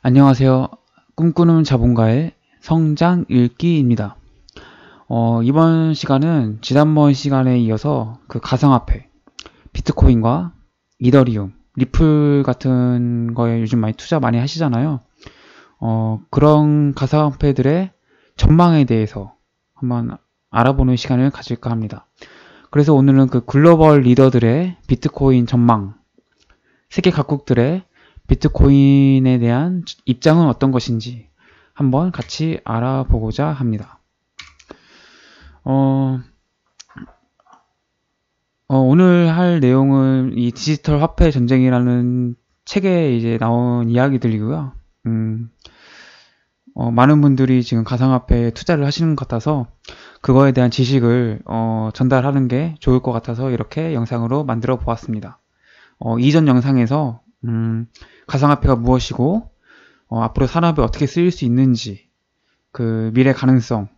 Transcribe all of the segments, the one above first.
안녕하세요. 꿈꾸는 자본가의 성장 읽기입니다. 어, 이번 시간은 지난번 시간에 이어서 그 가상화폐, 비트코인과 이더리움, 리플 같은 거에 요즘 많이 투자 많이 하시잖아요. 어, 그런 가상화폐들의 전망에 대해서 한번 알아보는 시간을 가질까 합니다. 그래서 오늘은 그 글로벌 리더들의 비트코인 전망, 세계 각국들의 비트코인에 대한 입장은 어떤 것인지 한번 같이 알아보고자 합니다. 어, 어, 오늘 할 내용은 이 디지털 화폐 전쟁이라는 책에 이제 나온 이야기들이고요. 음, 어, 많은 분들이 지금 가상화폐에 투자를 하시는 것 같아서 그거에 대한 지식을 어, 전달하는 게 좋을 것 같아서 이렇게 영상으로 만들어 보았습니다. 어, 이전 영상에서 음, 가상화폐가 무엇이고 어, 앞으로 산업에 어떻게 쓰일 수 있는지 그 미래 가능성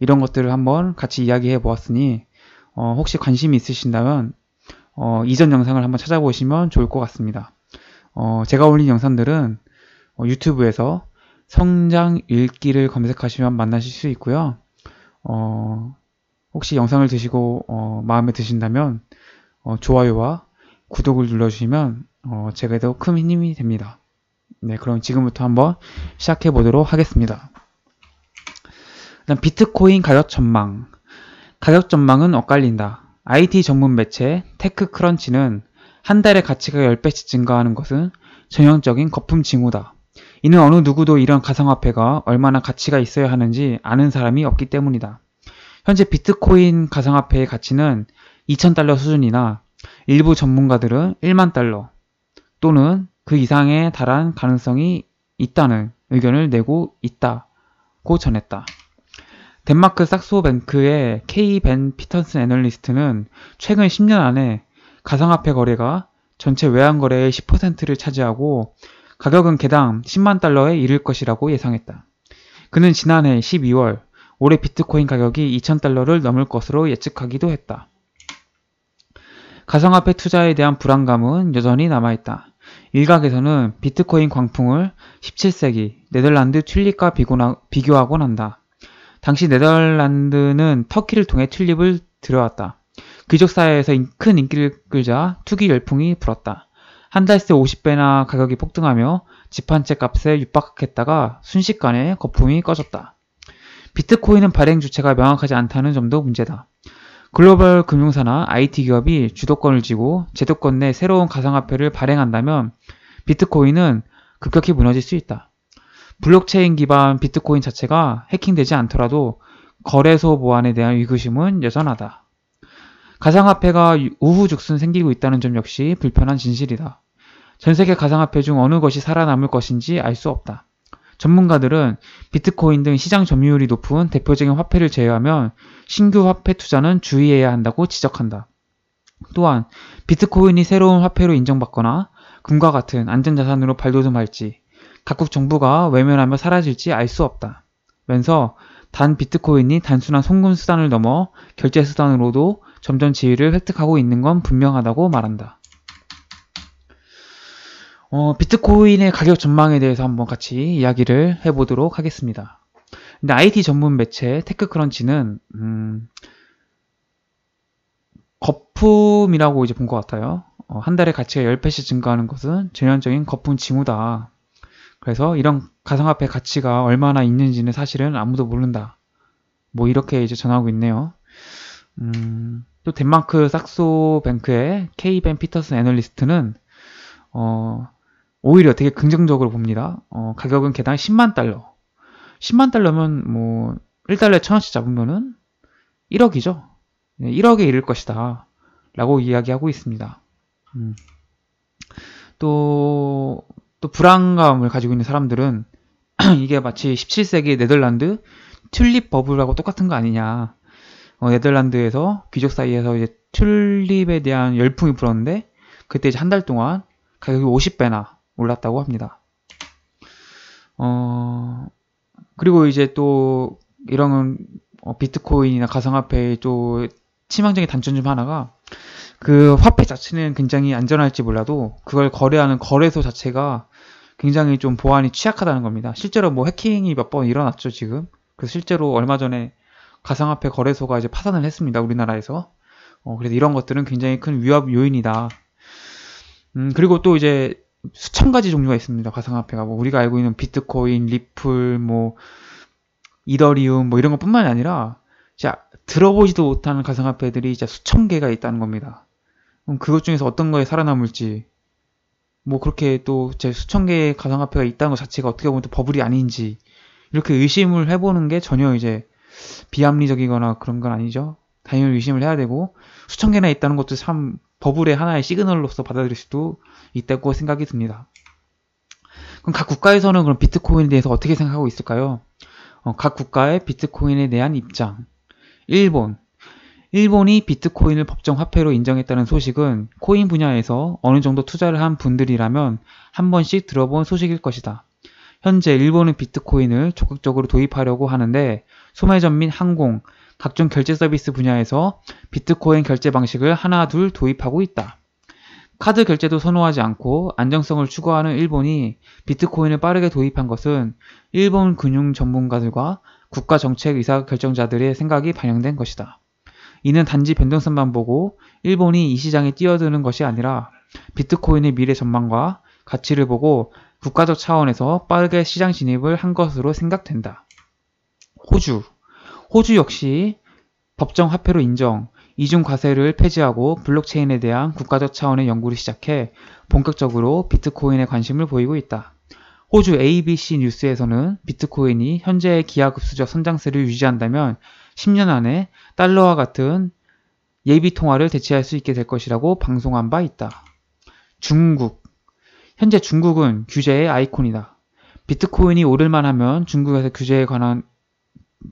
이런 것들을 한번 같이 이야기해 보았으니 어, 혹시 관심이 있으신다면 어, 이전 영상을 한번 찾아보시면 좋을 것 같습니다. 어, 제가 올린 영상들은 어, 유튜브에서 성장 읽기를 검색하시면 만나실 수 있고요. 어, 혹시 영상을 드시고 어, 마음에 드신다면 어, 좋아요와 구독을 눌러주시면 어, 제게도 큰 힘이 됩니다. 네, 그럼 지금부터 한번 시작해 보도록 하겠습니다. 비트코인 가격 전망. 가격 전망은 엇갈린다. IT 전문 매체 테크크런치는 한 달에 가치가 10배씩 증가하는 것은 전형적인 거품 징후다. 이는 어느 누구도 이런 가상화폐가 얼마나 가치가 있어야 하는지 아는 사람이 없기 때문이다. 현재 비트코인 가상화폐의 가치는 2,000달러 수준이나 일부 전문가들은 1만 달러, 또는 그 이상에 달한 가능성이 있다는 의견을 내고 있다고 전했다. 덴마크 삭소뱅크의 K. 벤 피턴슨 애널리스트는 최근 10년 안에 가상화폐 거래가 전체 외환거래의 10%를 차지하고 가격은 개당 10만 달러에 이를 것이라고 예상했다. 그는 지난해 12월 올해 비트코인 가격이 2,000달러를 넘을 것으로 예측하기도 했다. 가상화폐 투자에 대한 불안감은 여전히 남아있다. 일각에서는 비트코인 광풍을 17세기 네덜란드 튤립과 비교하곤 한다. 당시 네덜란드는 터키를 통해 튤립을 들여왔다. 귀족 사회에서 큰 인기를 끌자 투기 열풍이 불었다. 한 달 새 50배나 가격이 폭등하며 집한채 값에 육박했다가 순식간에 거품이 꺼졌다. 비트코인은 발행 주체가 명확하지 않다는 점도 문제다. 글로벌 금융사나 IT 기업이 주도권을 쥐고 제도권 내 새로운 가상화폐를 발행한다면 비트코인은 급격히 무너질 수 있다. 블록체인 기반 비트코인 자체가 해킹되지 않더라도 거래소 보안에 대한 의구심은 여전하다. 가상화폐가 우후죽순 생기고 있다는 점 역시 불편한 진실이다. 전 세계 가상화폐 중 어느 것이 살아남을 것인지 알 수 없다. 전문가들은 비트코인 등 시장 점유율이 높은 대표적인 화폐를 제외하면 신규 화폐 투자는 주의해야 한다고 지적한다. 또한 비트코인이 새로운 화폐로 인정받거나 금과 같은 안전자산으로 발돋움할지 각국 정부가 외면하며 사라질지 알 수 없다. 면서 단 비트코인이 단순한 송금 수단을 넘어 결제 수단으로도 점점 지위를 획득하고 있는 건 분명하다고 말한다. 어, 비트코인의 가격 전망에 대해서 한번 같이 이야기를 해보도록 하겠습니다. 근데 IT 전문 매체 테크크런치는 음, 거품이라고 이제 본 것 같아요. 어, 한 달에 가치가 10배씩 증가하는 것은 전형적인 거품 징후다. 그래서 이런 가상화폐 가치가 얼마나 있는지는 사실은 아무도 모른다. 뭐 이렇게 이제 전하고 있네요. 음, 또 덴마크 삭소 뱅크의 케이벤 피터슨 애널리스트는 어, 오히려 되게 긍정적으로 봅니다. 어, 가격은 개당 10만 달러. 10만 달러면 뭐 1달러에 1000원씩 잡으면은 1억이죠. 1억에 이를 것이다. 라고 이야기하고 있습니다. 음. 또, 또 불안감을 가지고 있는 사람들은 이게 마치 17세기 네덜란드 튤립 버블하고 똑같은 거 아니냐. 어, 네덜란드에서 귀족 사이에서 이제 튤립에 대한 열풍이 불었는데 그때 이제 한 달 동안 가격이 50배나 올랐다고 합니다. 어, 그리고 이제 또 이런 어, 비트코인이나 가상화폐의 또 치명적인 단점 중 하나가 그 화폐 자체는 굉장히 안전할지 몰라도 그걸 거래하는 거래소 자체가 굉장히 좀 보안이 취약하다는 겁니다. 실제로 뭐 해킹이 몇 번 일어났죠, 지금. 그래서 실제로 얼마 전에 가상화폐 거래소가 이제 파산을 했습니다, 우리나라에서. 어, 그래서 이런 것들은 굉장히 큰 위협 요인이다. 음, 그리고 또 이제 수천 가지 종류가 있습니다. 가상화폐가 뭐 우리가 알고 있는 비트코인, 리플, 뭐 이더리움 뭐 이런 것뿐만이 아니라 진 들어보지도 못하는 가상화폐들이 진짜 수천 개가 있다는 겁니다. 그럼 그것 중에서 어떤 거에 살아남을지 뭐 그렇게 또 제 수천 개의 가상화폐가 있다는 것 자체가 어떻게 보면 또 버블이 아닌지 이렇게 의심을 해보는 게 전혀 이제 비합리적이거나 그런 건 아니죠. 당연히 의심을 해야 되고 수천 개나 있다는 것도 참 버블의 하나의 시그널로서 받아들일 수도 있다고 생각이 듭니다. 그럼 각 국가에서는 그럼 비트코인에 대해서 어떻게 생각하고 있을까요? 어, 각 국가의 비트코인에 대한 입장. 일본. 일본이 비트코인을 법정 화폐로 인정했다는 소식은 코인 분야에서 어느 정도 투자를 한 분들이라면 한 번씩 들어본 소식일 것이다. 현재 일본은 비트코인을 적극적으로 도입하려고 하는데 소매점 및 항공, 각종 결제 서비스 분야에서 비트코인 결제 방식을 하나 둘 도입하고 있다. 카드 결제도 선호하지 않고 안정성을 추구하는 일본이 비트코인을 빠르게 도입한 것은 일본 금융 전문가들과 국가 정책 의사 결정자들의 생각이 반영된 것이다. 이는 단지 변동성만 보고 일본이 이 시장에 뛰어드는 것이 아니라 비트코인의 미래 전망과 가치를 보고 국가적 차원에서 빠르게 시장 진입을 한 것으로 생각된다. 호주 호주 역시 법정 화폐로 인정, 이중 과세를 폐지하고 블록체인에 대한 국가적 차원의 연구를 시작해 본격적으로 비트코인에 관심을 보이고 있다. 호주 ABC 뉴스에서는 비트코인이 현재의 기하급수적 성장세를 유지한다면 10년 안에 달러와 같은 예비 통화를 대체할 수 있게 될 것이라고 방송한 바 있다. 중국. 현재 중국은 규제의 아이콘이다. 비트코인이 오를만 하면 중국에서 규제에 관한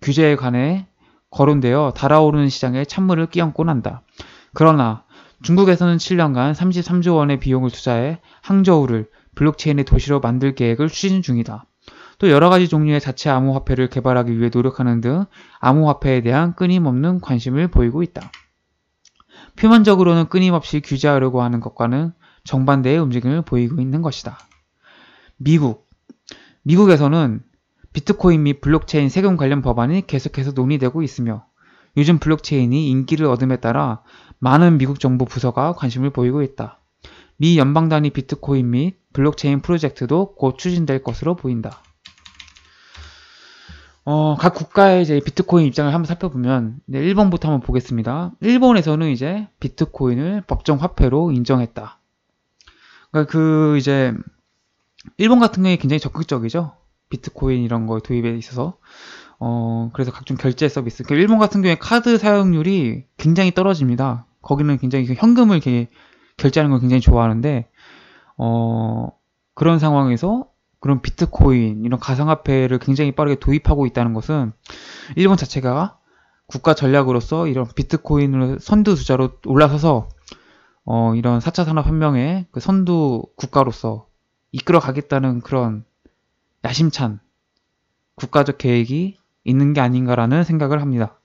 규제에 관해 거론되어 달아오르는 시장에 찬물을 끼얹곤 한다. 그러나 중국에서는 7년간 33조 원의 비용을 투자해 항저우를 블록체인의 도시로 만들 계획을 추진 중이다. 또 여러 가지 종류의 자체 암호화폐를 개발하기 위해 노력하는 등 암호화폐에 대한 끊임없는 관심을 보이고 있다. 표면적으로는 끊임없이 규제하려고 하는 것과는 정반대의 움직임을 보이고 있는 것이다. 미국. 미국에서는 비트코인 및 블록체인 세금 관련 법안이 계속해서 논의되고 있으며 요즘 블록체인이 인기를 얻음에 따라 많은 미국 정부 부서가 관심을 보이고 있다. 미 연방 단위 비트코인 및 블록체인 프로젝트도 곧 추진될 것으로 보인다. 어, 각 국가의 이제 비트코인 입장을 한번 살펴보면 네, 일본부터 한번 보겠습니다. 일본에서는 이제 비트코인을 법정 화폐로 인정했다. 그러니까 그 이제 일본 같은 경우에 굉장히 적극적이죠. 비트코인 이런 거 도입에 있어서 어 그래서 각종 결제 서비스 그 일본 같은 경우에 카드 사용률이 굉장히 떨어집니다. 거기는 굉장히 그 현금을 이렇게 결제하는 걸 굉장히 좋아하는데 어 그런 상황에서 그런 비트코인 이런 가상화폐를 굉장히 빠르게 도입하고 있다는 것은 일본 자체가 국가 전략으로서 이런 비트코인을 선두 주자로 올라서서 어, 이런 4차 산업 혁명의 그 선두 국가로서 이끌어 가겠다는 그런 야심찬 국가적 계획이 있는 게 아닌가라는 생각을 합니다.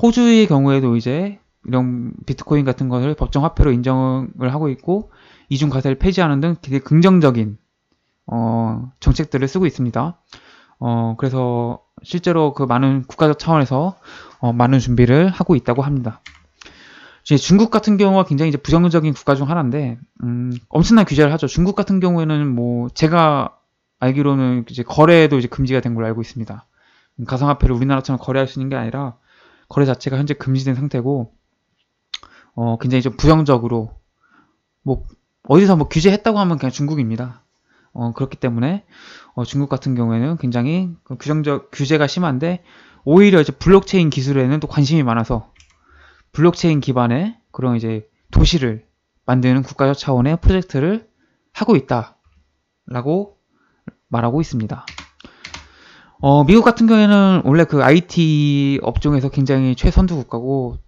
호주의 경우에도 이제 이런 비트코인 같은 것을 법정 화폐로 인정을 하고 있고 이중 과세를 폐지하는 등 되게 긍정적인 어, 정책들을 쓰고 있습니다. 어, 그래서 실제로 그 많은 국가적 차원에서 어, 많은 준비를 하고 있다고 합니다. 중국 같은 경우가 굉장히 이제 부정적인 국가 중 하나인데 음, 엄청난 규제를 하죠. 중국 같은 경우에는 뭐 제가 알기로는 이제 거래도 이제 금지가 된 걸로 알고 있습니다. 가상화폐를 우리나라처럼 거래할 수 있는 게 아니라 거래 자체가 현재 금지된 상태고 어 굉장히 좀 부정적으로 뭐 어디서 뭐 규제했다고 하면 그냥 중국입니다. 어 그렇기 때문에 어 중국 같은 경우에는 굉장히 그 규정적 규제가 심한데 오히려 이제 블록체인 기술에는 또 관심이 많아서 블록체인 기반의 그런 이제 도시를 만드는 국가적 차원의 프로젝트를 하고 있다라고 말하고 있습니다. 어, 미국 같은 경우에는 원래 그 IT 업종에서 굉장히 최선두 국가고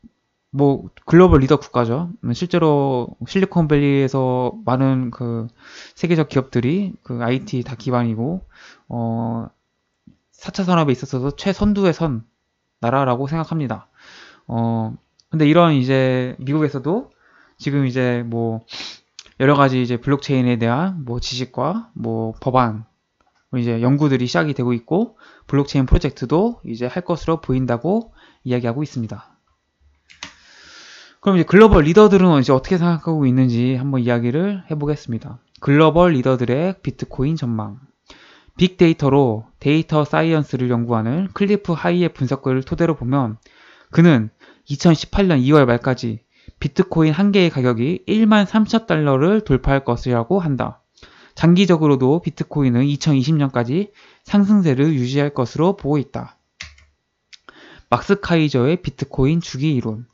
뭐 글로벌 리더 국가죠. 실제로 실리콘밸리에서 많은 그 세계적 기업들이 그 IT 다 기반이고 어 4차 산업에 있어서도 최선두의 선 나라라고 생각합니다. 어 근데 이런 이제 미국에서도 지금 이제 뭐 여러 가지 이제 블록체인에 대한 뭐 지식과 뭐 법안 뭐 이제 연구들이 시작이 되고 있고 블록체인 프로젝트도 이제 할 것으로 보인다고 이야기하고 있습니다. 그럼 이제 글로벌 리더들은 이제 어떻게 생각하고 있는지 한번 이야기를 해보겠습니다. 글로벌 리더들의 비트코인 전망. 빅데이터로 데이터 사이언스를 연구하는 클리프 하이의 분석을 토대로 보면 그는 2018년 2월 말까지 비트코인 한 개의 가격이 1만 3천 달러를 돌파할 것이라고 한다. 장기적으로도 비트코인은 2020년까지 상승세를 유지할 것으로 보고 있다. 막스 카이저의 비트코인 주기 이론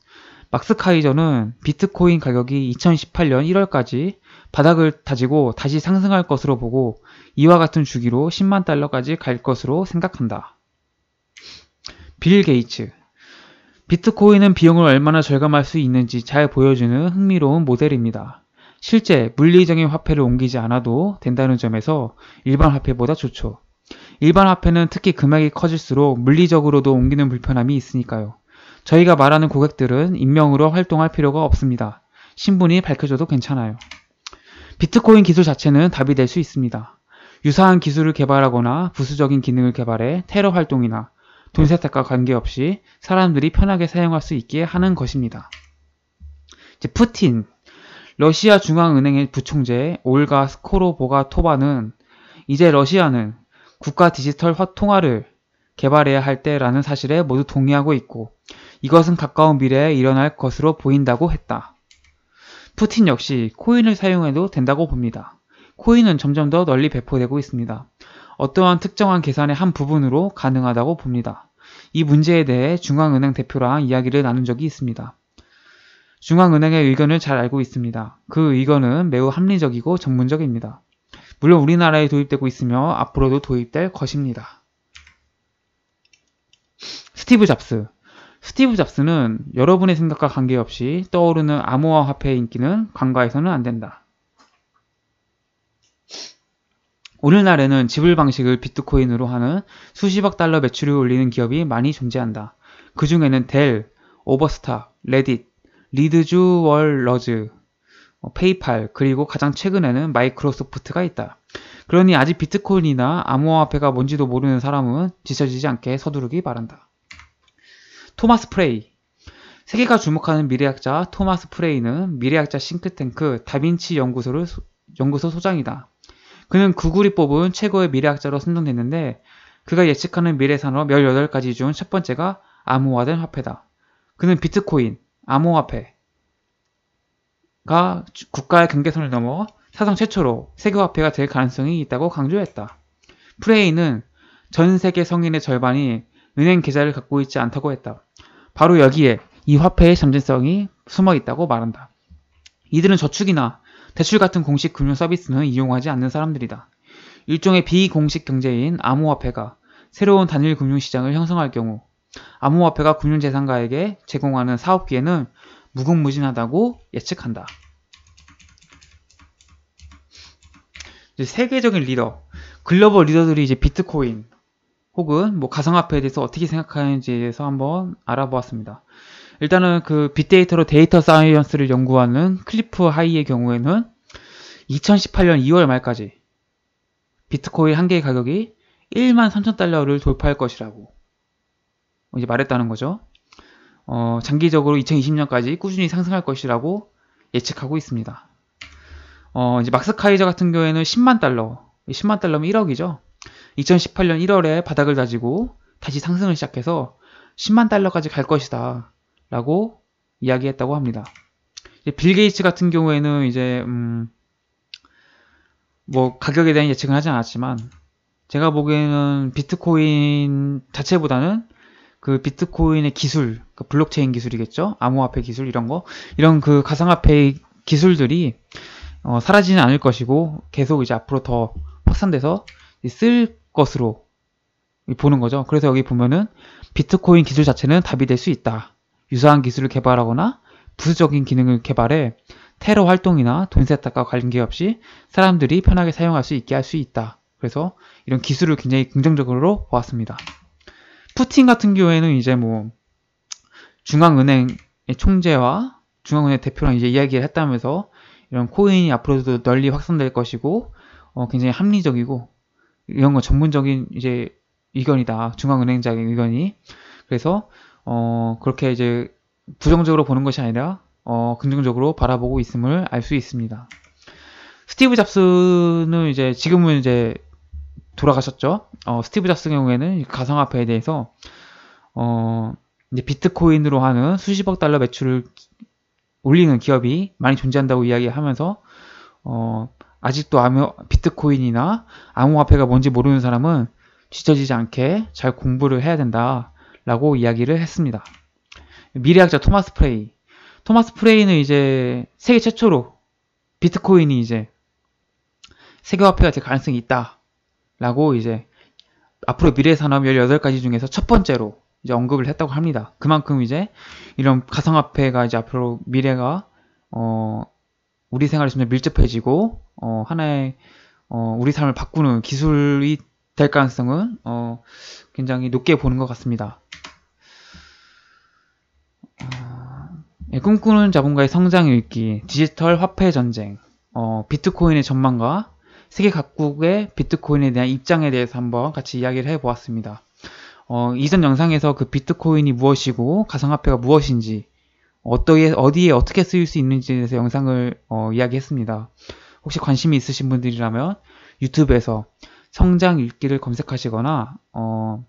막스 카이저는 비트코인 가격이 2018년 1월까지 바닥을 다지고 다시 상승할 것으로 보고 이와 같은 주기로 10만 달러까지 갈 것으로 생각한다. 빌 게이츠 비트코인은 비용을 얼마나 절감할 수 있는지 잘 보여주는 흥미로운 모델입니다. 실제 물리적인 화폐를 옮기지 않아도 된다는 점에서 일반 화폐보다 좋죠. 일반 화폐는 특히 금액이 커질수록 물리적으로도 옮기는 불편함이 있으니까요. 저희가 말하는 고객들은 인명으로 활동할 필요가 없습니다. 신분이 밝혀져도 괜찮아요. 비트코인 기술 자체는 답이 될 수 있습니다. 유사한 기술을 개발하거나 부수적인 기능을 개발해 테러 활동이나 돈 세탁과 관계없이 사람들이 편하게 사용할 수 있게 하는 것입니다. 이제 푸틴 러시아 중앙은행의 부총재 올가 스코로보가 토바는 이제 러시아는 국가 디지털 화통화를 개발해야 할 때라는 사실에 모두 동의하고 있고 이것은 가까운 미래에 일어날 것으로 보인다고 했다. 푸틴 역시 코인을 사용해도 된다고 봅니다. 코인은 점점 더 널리 배포되고 있습니다. 어떠한 특정한 계산의 한 부분으로 가능하다고 봅니다. 이 문제에 대해 중앙은행 대표랑 이야기를 나눈 적이 있습니다. 중앙은행의 의견을 잘 알고 있습니다. 그 의견은 매우 합리적이고 전문적입니다. 물론 우리나라에 도입되고 있으며 앞으로도 도입될 것입니다. 스티브 잡스 스티브 잡스는 여러분의 생각과 관계없이 떠오르는 암호화 화폐의 인기는 간과해서는 안 된다. 오늘날에는 지불 방식을 비트코인으로 하는 수십억 달러 매출을 올리는 기업이 많이 존재한다. 그 중에는 델, 오버스타, 레딧, 리드주 월러즈, 어, 페이팔, 그리고 가장 최근에는 마이크로소프트가 있다. 그러니 아직 비트코인이나 암호화폐가 뭔지도 모르는 사람은 지쳐지지 않게 서두르기 바란다. 토마스 프레이 세계가 주목하는 미래학자 토마스 프레이는 미래학자 싱크탱크 다빈치 연구소를 연구소 소장이다. 그는 구글이 뽑은 최고의 미래학자로 선정됐는데 그가 예측하는 미래 산업 18가지 중 첫 번째가 암호화된 화폐다. 그는 비트코인, 암호화폐가 국가의 경계선을 넘어 사상 최초로 세계화폐가 될 가능성이 있다고 강조했다. 프레이는 전 세계 성인의 절반이 은행 계좌를 갖고 있지 않다고 했다. 바로 여기에 이 화폐의 잠재성이 숨어 있다고 말한다. 이들은 저축이나 대출 같은 공식 금융 서비스는 이용하지 않는 사람들이다. 일종의 비공식 경제인 암호화폐가 새로운 단일 금융 시장을 형성할 경우 암호화폐가 금융재산가에게 제공하는 사업 기회는 무궁무진하다고 예측한다. 세계적인 리더, 글로벌 리더들이 이제 비트코인 혹은 뭐 가상화폐에 대해서 어떻게 생각하는지에 대해서 한번 알아보았습니다. 일단은 그 빅데이터로 데이터 사이언스를 연구하는 클리프 하이의 경우에는 2018년 2월 말까지 비트코인 한 개의 가격이 1만 3천 달러를 돌파할 것이라고 이제 말했다는 거죠. 어, 장기적으로 2020년까지 꾸준히 상승할 것이라고 예측하고 있습니다. 어, 이제 막스카이저 같은 경우에는 10만 달러, 10만 달러면 1억이죠. 2018년 1월에 바닥을 다지고 다시 상승을 시작해서 10만 달러까지 갈 것이다. 라고 이야기했다고 합니다. 빌 게이츠 같은 경우에는 이제, 음, 뭐, 가격에 대한 예측은 하지 않았지만, 제가 보기에는 비트코인 자체보다는 그 비트코인의 기술, 그 블록체인 기술이겠죠? 암호화폐 기술 이런 거 이런 그가상화폐 기술들이 어, 사라지는 않을 것이고 계속 이제 앞으로 더 확산돼서 쓸 것으로 보는 거죠. 그래서 여기 보면은 비트코인 기술 자체는 답이 될 수 있다. 유사한 기술을 개발하거나 부수적인 기능을 개발해 테러 활동이나 돈 세탁과 관계없이 사람들이 편하게 사용할 수 있게 할 수 있다. 그래서 이런 기술을 굉장히 긍정적으로 보았습니다. 푸틴 같은 경우에는 이제 뭐 중앙은행의 총재와 중앙은행 대표랑 이제 이야기를 했다면서 이런 코인이 앞으로도 널리 확산될 것이고 어, 굉장히 합리적이고 이런 거 전문적인 이제 의견이다 중앙은행장의 의견이 그래서 어, 그렇게 이제 부정적으로 보는 것이 아니라 어, 긍정적으로 바라보고 있음을 알 수 있습니다. 스티브 잡스는 이제 지금은 이제 돌아가셨죠. 어, 스티브 잡스 경우에는 가상화폐에 대해서 어, 이제 비트코인으로 하는 수십억 달러 매출을 올리는 기업이 많이 존재한다고 이야기하면서 어, 아직도 암호, 비트코인이나 암호화폐가 뭔지 모르는 사람은 뒤처지지 않게 잘 공부를 해야 된다라고 이야기를 했습니다. 미래학자 토마스 프레이. 토마스 프레이는 이제 세계 최초로 비트코인이 이제 세계화폐가 될 가능성이 있다. 라고 이제 앞으로 미래 산업 18가지 중에서 첫 번째로 이제 언급을 했다고 합니다. 그만큼 이제 이런 가상화폐가 이제 앞으로 미래가 어 우리 생활에 점점 밀접해지고 어 하나의 어 우리 삶을 바꾸는 기술이 될 가능성은 어 굉장히 높게 보는 것 같습니다. 아, 예, 꿈꾸는 자본가의 성장 읽기, 디지털 화폐 전쟁, 어, 비트코인의 전망과 세계 각국의 비트코인에 대한 입장에 대해서 한번 같이 이야기를 해보았습니다. 어, 이전 영상에서 그 비트코인이 무엇이고 가상화폐가 무엇인지 어떠에, 어디에 어떻게 쓰일 수 있는지에 대해서 영상을 어, 이야기했습니다. 혹시 관심이 있으신 분들이라면 유튜브에서 성장 읽기를 검색하시거나 어,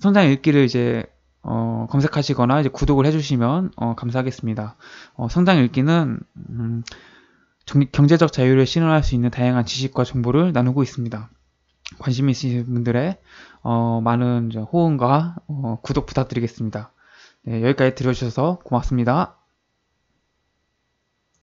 성장 읽기를 이제 어, 검색하시거나 이제 구독을 해주시면 어, 감사하겠습니다. 어, 성장 읽기는 음, 경제적 자유를 실현할 수 있는 다양한 지식과 정보를 나누고 있습니다. 관심 있으신 분들의 어, 많은 호응과 어, 구독 부탁드리겠습니다. 네, 여기까지 들어주셔서 고맙습니다.